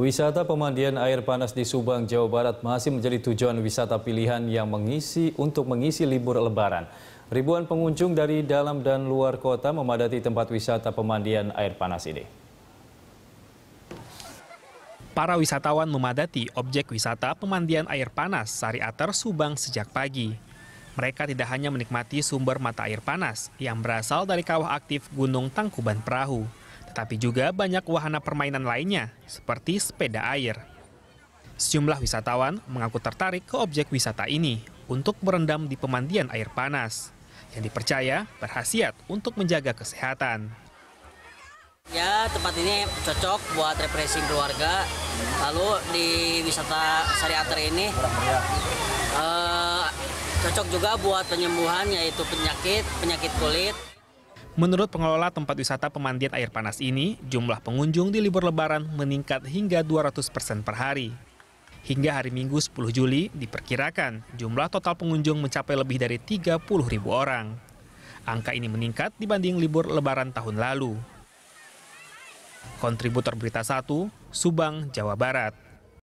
Wisata pemandian air panas di Subang, Jawa Barat masih menjadi tujuan wisata pilihan yang mengisi untuk mengisi libur lebaran. Ribuan pengunjung dari dalam dan luar kota memadati tempat wisata pemandian air panas ini. Para wisatawan memadati objek wisata pemandian air panas Sari Atar, Subang sejak pagi. Mereka tidak hanya menikmati sumber mata air panas yang berasal dari kawah aktif Gunung Tangkuban Perahu, tetapi juga banyak wahana permainan lainnya, seperti sepeda air. Sejumlah wisatawan mengaku tertarik ke objek wisata ini untuk berendam di pemandian air panas, yang dipercaya berhasiat untuk menjaga kesehatan. Ya, tempat ini cocok buat refreshing keluarga. Lalu di wisata Sariater ini eh, cocok juga buat penyembuhan yaitu penyakit penyakit kulit. Menurut pengelola tempat wisata pemandian air panas ini, jumlah pengunjung di libur lebaran meningkat hingga 200% persen per hari. Hingga hari Minggu 10 Juli, diperkirakan jumlah total pengunjung mencapai lebih dari 30 ribu orang. Angka ini meningkat dibanding libur lebaran tahun lalu. Kontributor Berita 1, Subang, Jawa Barat.